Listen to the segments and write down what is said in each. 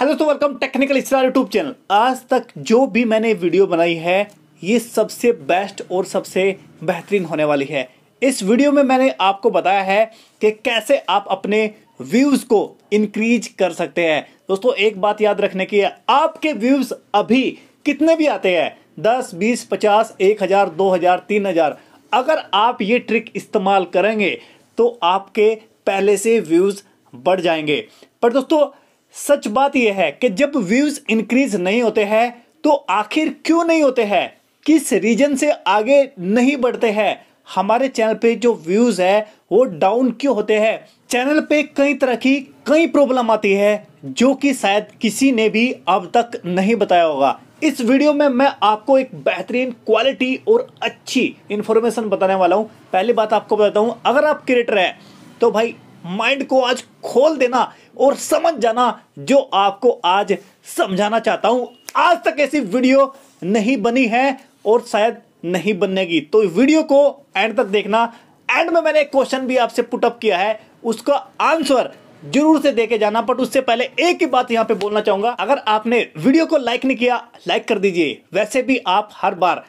hello दोस्तों welcome technical star YouTube channel आज तक जो भी मैंने वीडियो बनाई है ये सबसे बेस्ट और सबसे बेहतरीन होने वाली है इस वीडियो में मैंने आपको बताया है कि कैसे आप अपने व्यूज़ को इंक्रीज कर सकते हैं दोस्तों एक बात याद रखने की है आपके व्यूज़ अभी कितने भी आते हैं दस बीस पचास एक हज़ार दो हज़ार तीन हज़ार अगर आप ये ट्रिक इस्तेमाल करेंगे तो आपके पहले से व्यूज़ बढ़ जाएंगे पर दोस्तों सच बात यह है कि जब व्यूज इंक्रीज नहीं होते हैं तो आखिर क्यों नहीं होते हैं किस रीजन से आगे नहीं बढ़ते हैं हमारे चैनल पे जो व्यूज है वो डाउन क्यों होते हैं चैनल पे कई तरह की कई प्रॉब्लम आती है जो कि शायद किसी ने भी अब तक नहीं बताया होगा इस वीडियो में मैं आपको एक बेहतरीन क्वालिटी और अच्छी इंफॉर्मेशन बताने वाला हूँ पहली बात आपको बताता हूँ अगर आप क्रिएटर है तो भाई माइंड को आज खोल देना और समझ जाना जो आपको आज समझाना चाहता हूं आज तक ऐसी वीडियो नहीं बनी है और शायद नहीं बनेगी तो वीडियो को एंड तक देखना एंड में मैंने एक क्वेश्चन भी आपसे पुटअप किया है उसका आंसर जरूर से देके जाना बट उससे पहले एक ही बात यहाँ पे बोलना चाहूंगा अगर आपने वीडियो को लाइक नहीं किया लाइक कर दीजिए वैसे भी आप हर बार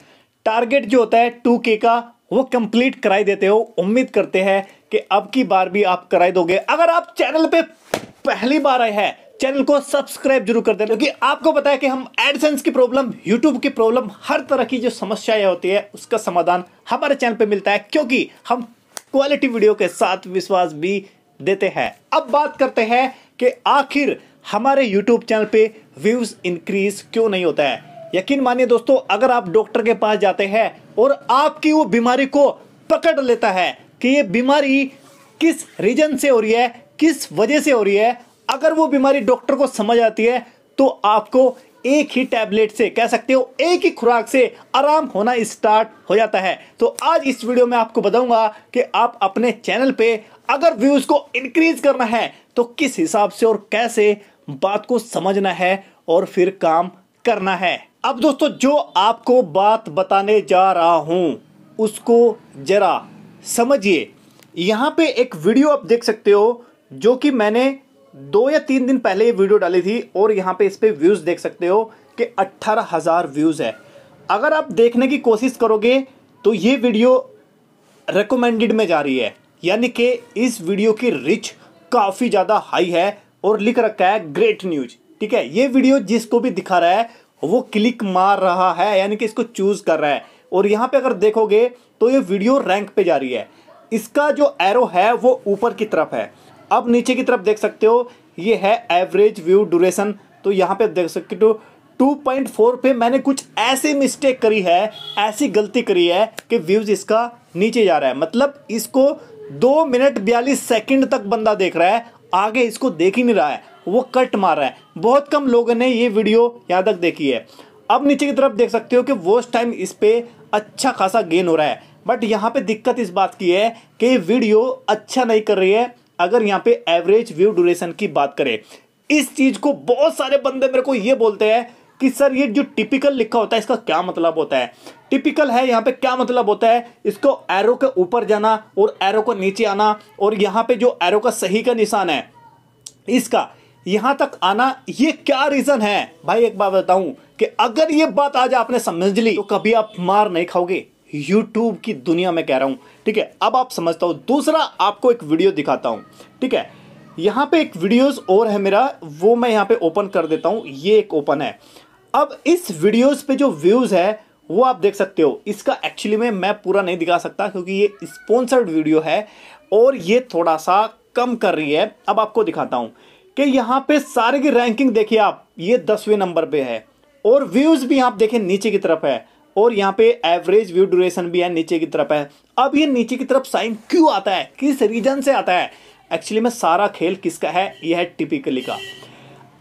टारगेट जो होता है टू के का वो कंप्लीट कराई देते हो उम्मीद करते हैं कि अब की बार भी आप कराई दोगे अगर आप चैनल पे पहली बार आए हैं चैनल को सब्सक्राइब जरूर कर देना क्योंकि आपको पता है कि हम एडसेंस की प्रॉब्लम यूट्यूब की प्रॉब्लम हर तरह की जो समस्याएं होती है उसका समाधान हमारे चैनल पे मिलता है क्योंकि हम क्वालिटी वीडियो के साथ विश्वास भी देते हैं अब बात करते हैं कि आखिर हमारे यूट्यूब चैनल पे व्यूज इंक्रीज क्यों नहीं होता है यकीन मानिए दोस्तों अगर आप डॉक्टर के पास जाते हैं और आपकी वो बीमारी को पकड़ लेता है कि ये बीमारी किस रीजन से हो रही है किस वजह से हो रही है अगर वो बीमारी डॉक्टर को समझ आती है तो आपको एक ही टैबलेट से कह सकते हो एक ही खुराक से आराम होना स्टार्ट हो जाता है तो आज इस वीडियो में आपको बताऊंगा कि आप अपने चैनल पे अगर व्यूज़ को इंक्रीज करना है तो किस हिसाब से और कैसे बात को समझना है और फिर काम करना है अब दोस्तों जो आपको बात बताने जा रहा हूं उसको जरा समझिए यहाँ पे एक वीडियो आप देख सकते हो जो कि मैंने दो या तीन दिन पहले ये वीडियो डाली थी और यहाँ पे इस पर व्यूज़ देख सकते हो कि अट्ठारह हज़ार व्यूज़ है अगर आप देखने की कोशिश करोगे तो ये वीडियो रिकमेंडेड में जा रही है यानी कि इस वीडियो की रिच काफ़ी ज़्यादा हाई है और लिख रखा है ग्रेट न्यूज ठीक है ये वीडियो जिसको भी दिखा रहा है वो क्लिक मार रहा है यानी कि इसको चूज़ कर रहा है और यहाँ पे अगर देखोगे तो ये वीडियो रैंक पे जा रही है इसका जो एरो है वो ऊपर की तरफ है अब नीचे की तरफ देख सकते हो ये है एवरेज व्यू ड्यूरेशन तो यहाँ पे देख सकते हो 2.4 पे मैंने कुछ ऐसी मिस्टेक करी है ऐसी गलती करी है कि व्यूज़ इसका नीचे जा रहा है मतलब इसको दो मिनट बयालीस सेकेंड तक बंदा देख रहा है आगे इसको देख ही नहीं रहा है वो कट मार रहा है बहुत कम लोगों ने ये वीडियो यहाँ तक देखी है अब नीचे की तरफ देख सकते हो कि वॉच टाइम इस पर अच्छा खासा गेन हो रहा है बट यहाँ पे दिक्कत इस बात की है कि वीडियो अच्छा नहीं कर रही है अगर यहाँ पे एवरेज व्यू ड्यूरेशन की बात करें इस चीज़ को बहुत सारे बंदे मेरे को ये बोलते हैं कि सर ये जो टिपिकल लिखा होता है इसका क्या मतलब होता है टिपिकल है यहाँ पे क्या मतलब होता है इसको एरो के ऊपर जाना और एरो को नीचे आना और यहाँ पे जो एरो का सही का निशान है इसका यहाँ तक आना ये क्या रीज़न है भाई एक बात बताऊं कि अगर ये बात आज आपने समझ ली तो कभी आप मार नहीं खाओगे यूट्यूब की दुनिया में कह रहा हूँ ठीक है अब आप समझता हो दूसरा आपको एक वीडियो दिखाता हूं ठीक है यहाँ पे एक वीडियोस और है मेरा वो मैं यहाँ पे ओपन कर देता हूं ये एक ओपन है अब इस वीडियोस पे जो व्यूज़ है वो आप देख सकते हो इसका एक्चुअली में मैं पूरा नहीं दिखा सकता क्योंकि ये स्पॉन्सर्ड वीडियो है और ये थोड़ा सा कम कर रही है अब आपको दिखाता हूं कि यहाँ पे सारे की रैंकिंग देखिए आप ये दसवें नंबर पे है और व्यूज़ भी आप देखें नीचे की तरफ है और यहाँ पे एवरेज व्यू ड्यूरेशन भी है नीचे की तरफ है अब ये नीचे की तरफ साइन क्यों आता है किस रीजन से आता है एक्चुअली में सारा खेल किसका है यह है टिपिकली का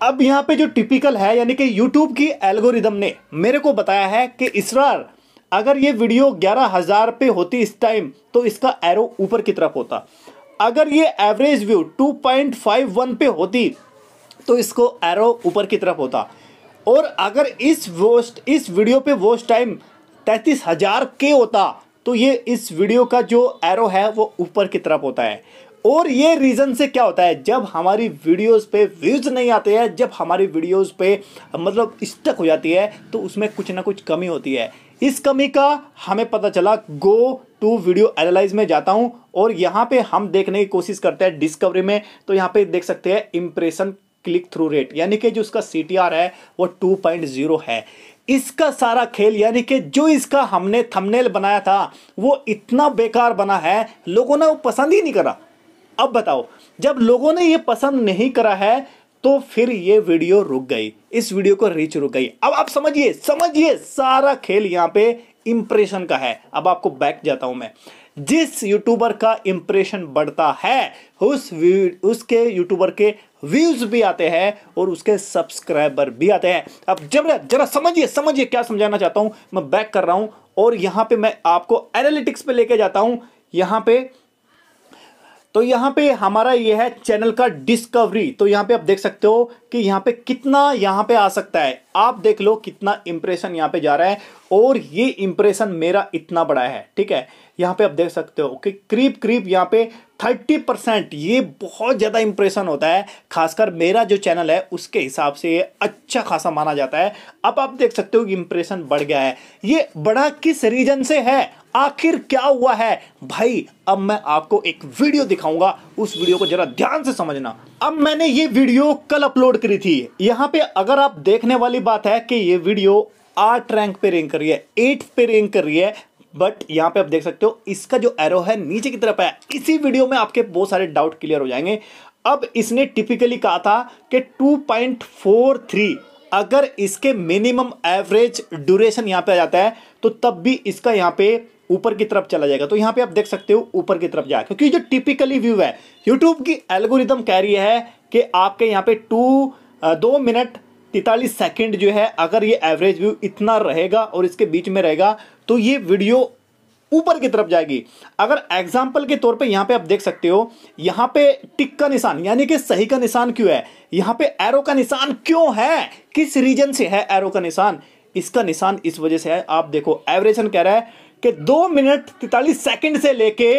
अब यहाँ पे जो टिपिकल है यानी कि यूट्यूब की एल्गोरिदम ने मेरे को बताया है कि इसरार अगर ये वीडियो ग्यारह हज़ार पे होती इस टाइम तो इसका एरो ऊपर की तरफ होता अगर ये एवरेज व्यू 2.51 पे होती तो इसको एरो ऊपर की तरफ होता और अगर इस वोस्ट इस वीडियो पे वोस्ट टाइम तैंतीस हज़ार के होता तो ये इस वीडियो का जो एरो है वो ऊपर की तरफ होता है और ये रीज़न से क्या होता है जब हमारी वीडियोस पे व्यूज़ नहीं आते हैं जब हमारी वीडियोस पे मतलब स्टक हो जाती है तो उसमें कुछ ना कुछ कमी होती है इस कमी का हमें पता चला गो टू वीडियो एनालाइज में जाता हूं और यहां पे हम देखने की कोशिश करते हैं डिस्कवरी में तो यहां पे देख सकते हैं इम्प्रेशन क्लिक थ्रू रेट यानी कि जो उसका सी है वो टू पॉइंट जीरो है इसका सारा खेल यानी कि जो इसका हमने थंबनेल बनाया था वो इतना बेकार बना है लोगों ने वो पसंद ही नहीं करा अब बताओ जब लोगों ने ये पसंद नहीं करा है तो फिर ये वीडियो रुक गई इस वीडियो को रीच रुक गई अब आप समझिए समझिए सारा खेल यहाँ पे इंप्रेशन का है अब आपको बैक जाता हूं मैं जिस यूट्यूबर का इंप्रेशन बढ़ता है उस उसके यूट्यूबर के व्यूज भी आते हैं और उसके सब्सक्राइबर भी आते हैं अब जरा जरा समझिए समझिए क्या समझाना चाहता हूं मैं बैक कर रहा हूं और यहां पे मैं आपको एनालिटिक्स पे लेके जाता हूं यहां पे तो यहां पे हमारा ये है चैनल का डिस्कवरी तो यहां पे आप देख सकते हो कि यहां पे कितना यहां पे आ सकता है आप देख लो कितना इंप्रेशन यहां पे जा रहा है और ये इंप्रेशन मेरा इतना बड़ा है ठीक है यहां पे आप देख सकते हो कि करीब करीब यहां पे थर्टी परसेंट ये बहुत ज़्यादा इंप्रेशन होता है खासकर मेरा जो चैनल है उसके हिसाब से ये अच्छा खासा माना जाता है अब आप देख सकते हो कि इंप्रेशन बढ़ गया है ये बड़ा किस रीजन से है आखिर क्या हुआ है भाई अब मैं आपको एक वीडियो दिखाऊंगा उस वीडियो को जरा ध्यान से समझना अब मैंने ये वीडियो कल अपलोड करी थी यहाँ पे अगर आप देखने वाली बात है कि ये वीडियो आठ रैंक पे रैंक कर रही है एट पे रैंक कर रही है बट यहाँ पे आप देख सकते हो इसका जो एरो है नीचे की तरफ है इसी वीडियो में आपके बहुत सारे डाउट क्लियर हो जाएंगे अब इसने टिपिकली कहा था कि 2.43 अगर इसके मिनिमम एवरेज ड्यूरेशन यहाँ पे आ जाता है तो तब भी इसका यहाँ पे ऊपर की तरफ चला जाएगा तो यहाँ पे आप देख सकते हो ऊपर की तरफ जाएगा क्योंकि जो टिपिकली व्यू है यूट्यूब की एल्गोरिदम कह रही है कि आपके यहाँ पे टू दो मिनट तैतालीस सेकेंड जो है अगर ये एवरेज व्यू इतना रहेगा और इसके बीच में रहेगा तो ये वीडियो ऊपर की तरफ जाएगी अगर एग्जाम्पल के तौर पे यहाँ पे आप देख सकते हो यहाँ पे टिक का निशान यानी कि सही का निशान क्यों है यहाँ पे एरो का निशान क्यों है किस रीजन से है एरो का निशान इसका निशान इस वजह से है आप देखो एवरेजन कह रहा है कि दो मिनट तैतालीस सेकंड से लेके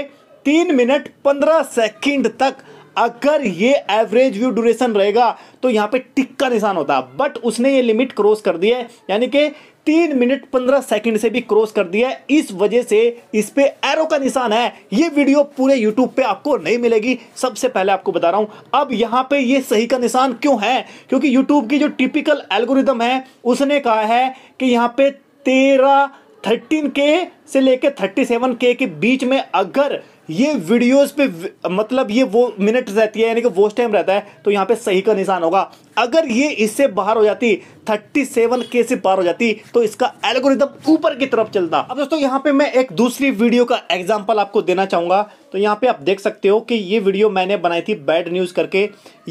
तीन मिनट पंद्रह सेकंड तक अगर ये एवरेज व्यू ड्यूरेशन रहेगा तो यहाँ पे टिक का निशान होता बट उसने ये लिमिट क्रॉस कर दिया है यानी कि तीन मिनट पंद्रह सेकंड से भी क्रॉस कर दिया है इस वजह से इस पे एरो का निशान है ये वीडियो पूरे यूट्यूब पे आपको नहीं मिलेगी सबसे पहले आपको बता रहा हूं अब यहाँ पे ये सही का निशान क्यों है क्योंकि यूट्यूब की जो टिपिकल एल्गोरिदम है उसने कहा है कि यहाँ पे तेरह थर्टीन के से लेकर 37 के के बीच में अगर ये वीडियोस पे मतलब ये वो मिनट रहती है यानी कि वो टाइम रहता है तो यहाँ पे सही का निशान होगा अगर ये इससे बाहर हो जाती 37 के से बाहर हो जाती तो इसका एल्गोरिदम ऊपर की तरफ चलता अब दोस्तों यहाँ पे मैं एक दूसरी वीडियो का एग्जाम्पल आपको देना चाहूँगा तो यहाँ पे आप देख सकते हो कि ये वीडियो मैंने बनाई थी बैड न्यूज़ करके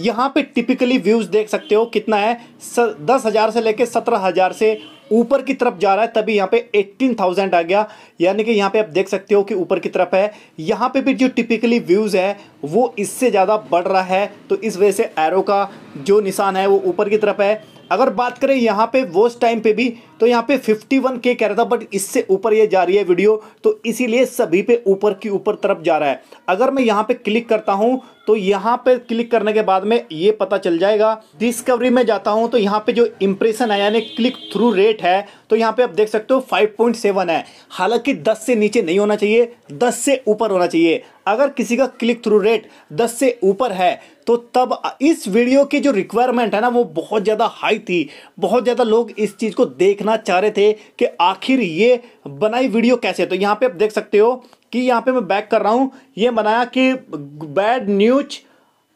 यहाँ पे टिपिकली व्यूज़ देख सकते हो कितना है स, दस हज़ार से लेके सत्रह हज़ार से ऊपर की तरफ जा रहा है तभी यहाँ पे एट्टीन थाउजेंड आ गया यानी कि यहाँ पे आप देख सकते हो कि ऊपर की तरफ है यहाँ पे भी जो टिपिकली व्यूज़ है वो इससे ज़्यादा बढ़ रहा है तो इस वजह से एरो का जो निशान है वो ऊपर की तरफ है अगर बात करें यहाँ पे वो टाइम पे भी तो यहाँ पे 51 के कह रहा था बट इससे ऊपर ये जा रही है वीडियो तो इसीलिए सभी पे ऊपर की ऊपर तरफ जा रहा है अगर मैं यहाँ पे क्लिक करता हूँ तो यहाँ पे क्लिक करने के बाद में ये पता चल जाएगा डिस्कवरी में जाता हूँ तो यहाँ पे जो इंप्रेशन है यानी क्लिक थ्रू रेट है तो यहाँ पे आप देख सकते हो 5.7 है हालांकि 10 से नीचे नहीं होना चाहिए 10 से ऊपर होना चाहिए अगर किसी का क्लिक थ्रू रेट 10 से ऊपर है तो तब इस वीडियो की जो रिक्वायरमेंट है ना वो बहुत ज़्यादा हाई थी बहुत ज़्यादा लोग इस चीज़ को देखना जानना चाह रहे थे कि आखिर ये बनाई वीडियो कैसे तो यहाँ पे आप देख सकते हो कि यहाँ पे मैं बैक कर रहा हूँ ये बनाया कि bad news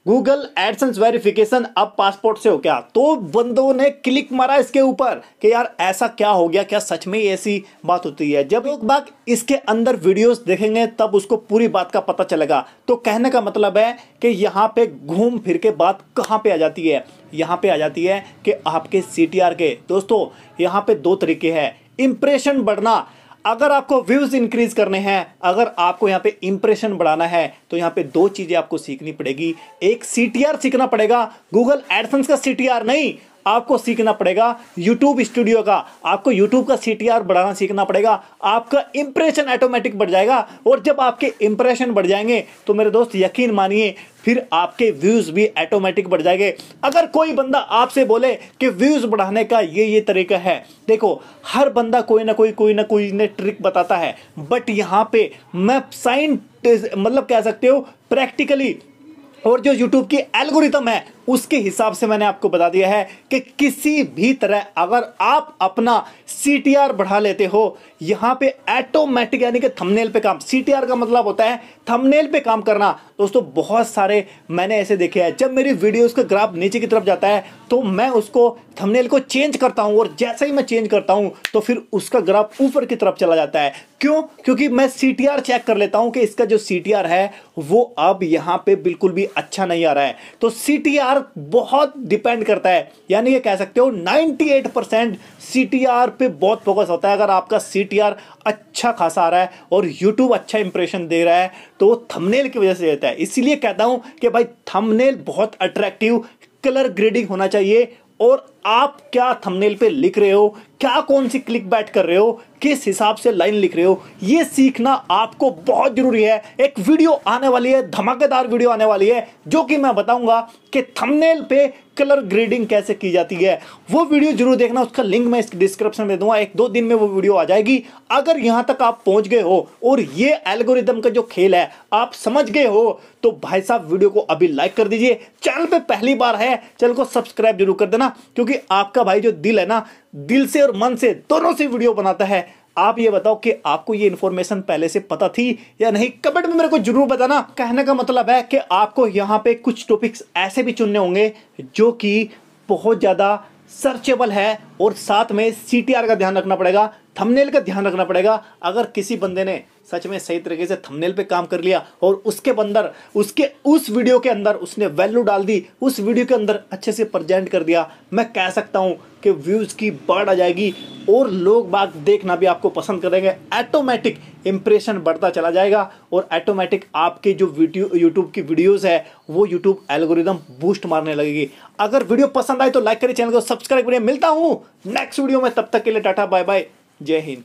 Google AdSense verification अब पासपोर्ट से हो क्या तो बंदों ने क्लिक मारा इसके ऊपर कि यार ऐसा क्या हो गया क्या सच में ऐसी बात होती है जब लोग बाग इसके अंदर वीडियोस देखेंगे तब उसको पूरी बात का पता चलेगा तो कहने का मतलब है कि यहाँ पे घूम फिर के बात कहाँ पे आ जाती है यहाँ पे आ जाती है कि आपके सी के दोस्तों यहाँ पे दो तरीके हैं इम्प्रेशन बढ़ना अगर आपको व्यूज़ इंक्रीज करने हैं अगर आपको यहाँ पे इंप्रेशन बढ़ाना है तो यहाँ पे दो चीज़ें आपको सीखनी पड़ेगी एक सी सीखना पड़ेगा गूगल एडसन का सी नहीं आपको सीखना पड़ेगा यूट्यूब स्टूडियो का आपको यूट्यूब का सी बढ़ाना सीखना पड़ेगा आपका इंप्रेशन ऑटोमेटिक बढ़ जाएगा और जब आपके इंप्रेशन बढ़ जाएंगे तो मेरे दोस्त यकीन मानिए फिर आपके व्यूज़ भी ऑटोमेटिक बढ़ जाएंगे अगर कोई बंदा आपसे बोले कि व्यूज़ बढ़ाने का ये ये तरीका है देखो हर बंदा कोई ना कोई कोई ना कोई ने ट्रिक बताता है बट यहाँ पे मैं साइन मतलब कह सकते हो प्रैक्टिकली और जो यूट्यूब की एल्गोरिथम है उसके हिसाब से मैंने आपको बता दिया है कि किसी भी तरह अगर आप अपना सी बढ़ा लेते हो यहां पे ऐटोमेटिक यानी कि थंबनेल पे काम सी का मतलब होता है थंबनेल पे काम करना दोस्तों बहुत सारे मैंने ऐसे देखे हैं जब मेरी वीडियोस का ग्राफ नीचे की तरफ जाता है तो मैं उसको थंबनेल को चेंज करता हूं और जैसे ही मैं चेंज करता हूं तो फिर उसका ग्राफ ऊपर की तरफ चला जाता है क्यों क्योंकि मैं सी चेक कर लेता हूं कि इसका जो सी है वो अब यहां पर बिल्कुल भी अच्छा नहीं आ रहा है तो सी आर बहुत डिपेंड करता है यानी ये कह सकते हो 98 परसेंट सी पे बहुत फोकस होता है अगर आपका सी अच्छा खासा आ रहा है और यूट्यूब अच्छा इंप्रेशन दे रहा है तो वो थमनेल की वजह से देता है इसीलिए कहता हूँ कि भाई थमनेल बहुत अट्रैक्टिव कलर ग्रेडिंग होना चाहिए और आप क्या थंबनेल पे लिख रहे हो क्या कौन सी क्लिक बैट कर रहे हो किस हिसाब से लाइन लिख रहे हो ये सीखना आपको बहुत ज़रूरी है एक वीडियो आने वाली है धमाकेदार वीडियो आने वाली है जो कि मैं बताऊंगा कि थंबनेल पे कलर ग्रेडिंग कैसे की जाती है वो वीडियो जरूर देखना उसका लिंक मैं इसके डिस्क्रिप्शन में दूंगा एक दो दिन में वो वीडियो आ जाएगी अगर यहां तक आप पहुंच गए हो और ये एल्गोरिदम का जो खेल है आप समझ गए हो तो भाई साहब वीडियो को अभी लाइक कर दीजिए चैनल पर पहली बार है चैनल को सब्सक्राइब जरूर कर देना क्योंकि क्योंकि आपका भाई जो दिल है ना दिल से और मन से दोनों से वीडियो बनाता है आप ये बताओ कि आपको ये इन्फॉर्मेशन पहले से पता थी या नहीं कमेंट में मेरे को जरूर बताना कहने का मतलब है कि आपको यहाँ पे कुछ टॉपिक्स ऐसे भी चुनने होंगे जो कि बहुत ज़्यादा सर्चेबल है और साथ में सी का ध्यान रखना पड़ेगा थंबनेल का ध्यान रखना पड़ेगा अगर किसी बंदे ने सच में सही तरीके से थंबनेल पे काम कर लिया और उसके अंदर उसके उस वीडियो के अंदर उसने वैल्यू डाल दी उस वीडियो के अंदर अच्छे से प्रजेंट कर दिया मैं कह सकता हूँ कि व्यूज़ की बढ़ आ जाएगी और लोग बाग देखना भी आपको पसंद करेंगे ऐटोमेटिक इम्प्रेशन बढ़ता चला जाएगा और ऐटोमेटिक आपके जो वीडियो यूट्यूब की वीडियोस है वो यूट्यूब एल्गोरिदम बूस्ट मारने लगेगी अगर वीडियो पसंद आए तो लाइक करें चैनल को सब्सक्राइब करिए मिलता हूँ नेक्स्ट वीडियो में तब तक के लिए टाटा बाय बाय जय हिंद